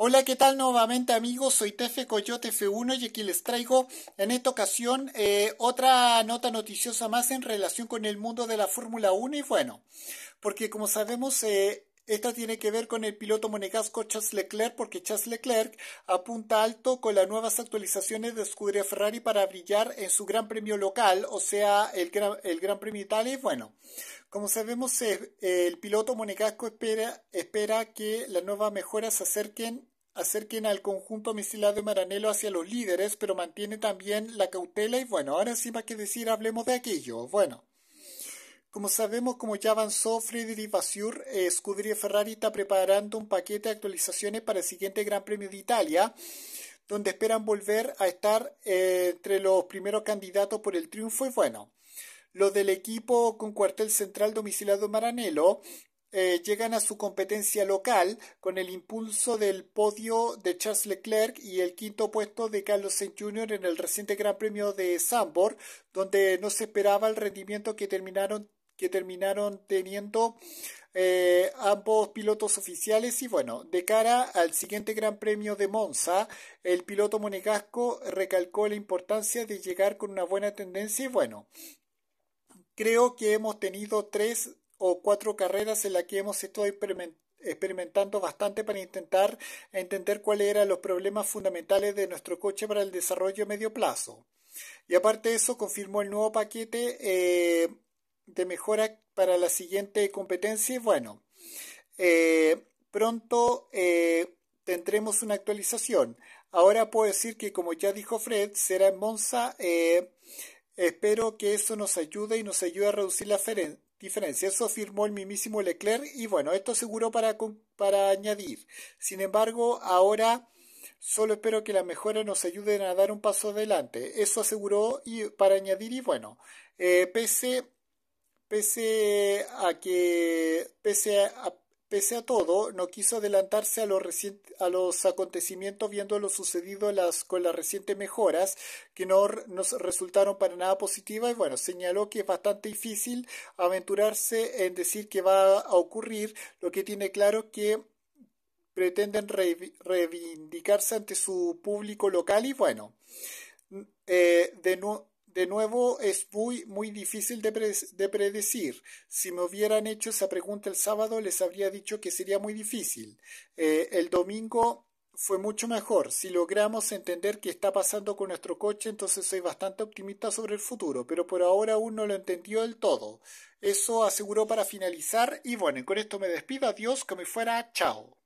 Hola, ¿qué tal nuevamente amigos? Soy Tefe Coyote F1 y aquí les traigo en esta ocasión eh, otra nota noticiosa más en relación con el mundo de la Fórmula 1 y bueno, porque como sabemos eh, esta tiene que ver con el piloto monegasco Charles Leclerc, porque Charles Leclerc apunta alto con las nuevas actualizaciones de Scuderia Ferrari para brillar en su gran premio local, o sea, el gran, el gran premio Italia. Y bueno, como sabemos, eh, el piloto monegasco espera, que las nuevas mejoras se acerquen acerquen al conjunto misilado de Maranelo hacia los líderes, pero mantiene también la cautela y bueno, ahora sí más que decir, hablemos de aquello. Bueno, como sabemos, como ya avanzó Frédéric Vasseur, eh, Scuderia Ferrari está preparando un paquete de actualizaciones para el siguiente Gran Premio de Italia, donde esperan volver a estar eh, entre los primeros candidatos por el triunfo. Y bueno, los del equipo con cuartel central domiciliado en Maranello eh, llegan a su competencia local con el impulso del podio de Charles Leclerc y el quinto puesto de Carlos Sainz Jr. en el reciente Gran Premio de Sambor, donde no se esperaba el rendimiento que terminaron que terminaron teniendo eh, ambos pilotos oficiales y bueno, de cara al siguiente Gran Premio de Monza, el piloto monegasco recalcó la importancia de llegar con una buena tendencia y bueno, creo que hemos tenido tres o cuatro carreras en las que hemos estado experimentando bastante para intentar entender cuáles eran los problemas fundamentales de nuestro coche para el desarrollo a medio plazo. Y aparte de eso, confirmó el nuevo paquete eh, de mejora para la siguiente competencia. Y bueno, eh, pronto eh, tendremos una actualización. Ahora puedo decir que, como ya dijo Fred, será en Monza. Eh, espero que eso nos ayude y nos ayude a reducir la diferencia. Eso afirmó el mismísimo Leclerc. Y bueno, esto aseguró para, para añadir. Sin embargo, ahora. Solo espero que las mejoras nos ayuden a dar un paso adelante. Eso aseguró y para añadir y bueno, pese Pese a que, pese a, todo, no quiso adelantarse a, a los acontecimientos viendo lo sucedido las, con las recientes mejoras que no nos resultaron para nada positivas y bueno, señaló que es bastante difícil aventurarse en decir que va a ocurrir, lo que tiene claro que pretenden reivindicarse ante su público local y bueno, eh, de nuevo de nuevo, es muy, muy difícil de, predecir. Si me hubieran hecho esa pregunta el sábado, les habría dicho que sería muy difícil. Eh, el domingo fue mucho mejor. Si logramos entender qué está pasando con nuestro coche, entonces soy bastante optimista sobre el futuro, pero por ahora aún no lo entendió del todo. Eso aseguró para finalizar y bueno, con esto me despido. Adiós, que me fuera. Chao.